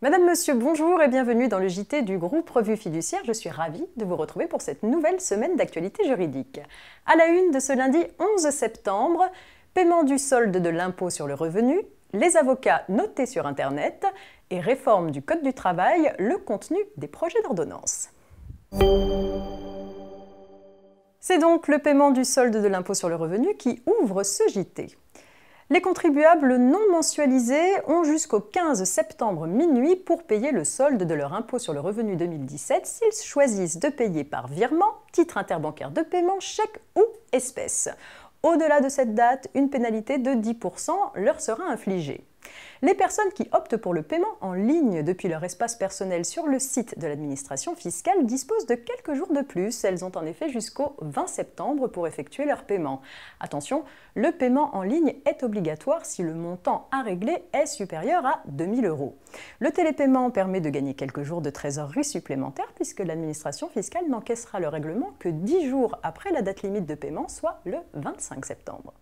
Madame, Monsieur, bonjour et bienvenue dans le JT du groupe Revue Fiduciaire. Je suis ravie de vous retrouver pour cette nouvelle semaine d'actualité juridique. À la une de ce lundi 11 septembre, paiement du solde de l'impôt sur le revenu, les avocats notés sur Internet et réforme du Code du travail, le contenu des projets d'ordonnance. C'est donc le paiement du solde de l'impôt sur le revenu qui ouvre ce JT. Les contribuables non mensualisés ont jusqu'au 15 septembre minuit pour payer le solde de leur impôt sur le revenu 2017 s'ils choisissent de payer par virement, titre interbancaire de paiement, chèque ou espèce. Au-delà de cette date, une pénalité de 10% leur sera infligée. Les personnes qui optent pour le paiement en ligne depuis leur espace personnel sur le site de l'administration fiscale disposent de quelques jours de plus. Elles ont en effet jusqu'au 20 septembre pour effectuer leur paiement. Attention, le paiement en ligne est obligatoire si le montant à régler est supérieur à 2000 euros. Le télépaiement permet de gagner quelques jours de trésorerie supplémentaire puisque l'administration fiscale n'encaissera le règlement que 10 jours après la date limite de paiement, soit le 25 septembre.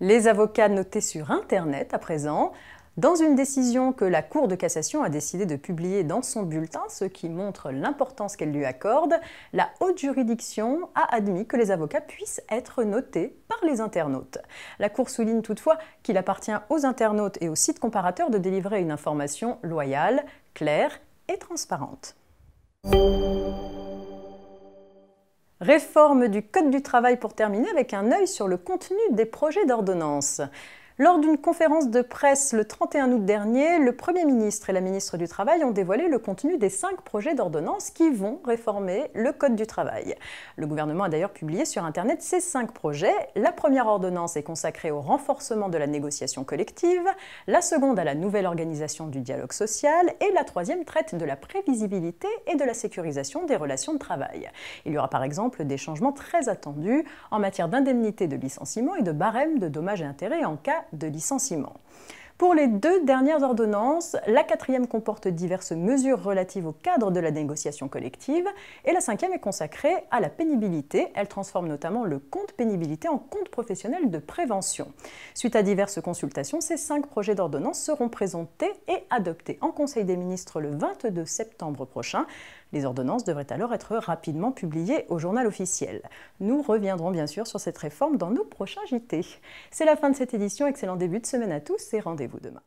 Les avocats notés sur Internet à présent, dans une décision que la Cour de cassation a décidé de publier dans son bulletin, ce qui montre l'importance qu'elle lui accorde, la haute juridiction a admis que les avocats puissent être notés par les internautes. La Cour souligne toutefois qu'il appartient aux internautes et aux sites comparateurs de délivrer une information loyale, claire et transparente. Réforme du Code du travail pour terminer avec un œil sur le contenu des projets d'ordonnance. Lors d'une conférence de presse le 31 août dernier, le Premier ministre et la ministre du Travail ont dévoilé le contenu des cinq projets d'ordonnance qui vont réformer le Code du travail. Le gouvernement a d'ailleurs publié sur Internet ces cinq projets. La première ordonnance est consacrée au renforcement de la négociation collective, la seconde à la nouvelle organisation du dialogue social et la troisième traite de la prévisibilité et de la sécurisation des relations de travail. Il y aura par exemple des changements très attendus en matière d'indemnité de licenciement et de barème de dommages et intérêts en cas de licenciement. Pour les deux dernières ordonnances, la quatrième comporte diverses mesures relatives au cadre de la négociation collective et la cinquième est consacrée à la pénibilité. Elle transforme notamment le compte pénibilité en compte professionnel de prévention. Suite à diverses consultations, ces cinq projets d'ordonnance seront présentés et adoptés en Conseil des ministres le 22 septembre prochain. Les ordonnances devraient alors être rapidement publiées au journal officiel. Nous reviendrons bien sûr sur cette réforme dans nos prochains JT. C'est la fin de cette édition. Excellent début de semaine à tous et rendez-vous vous demain.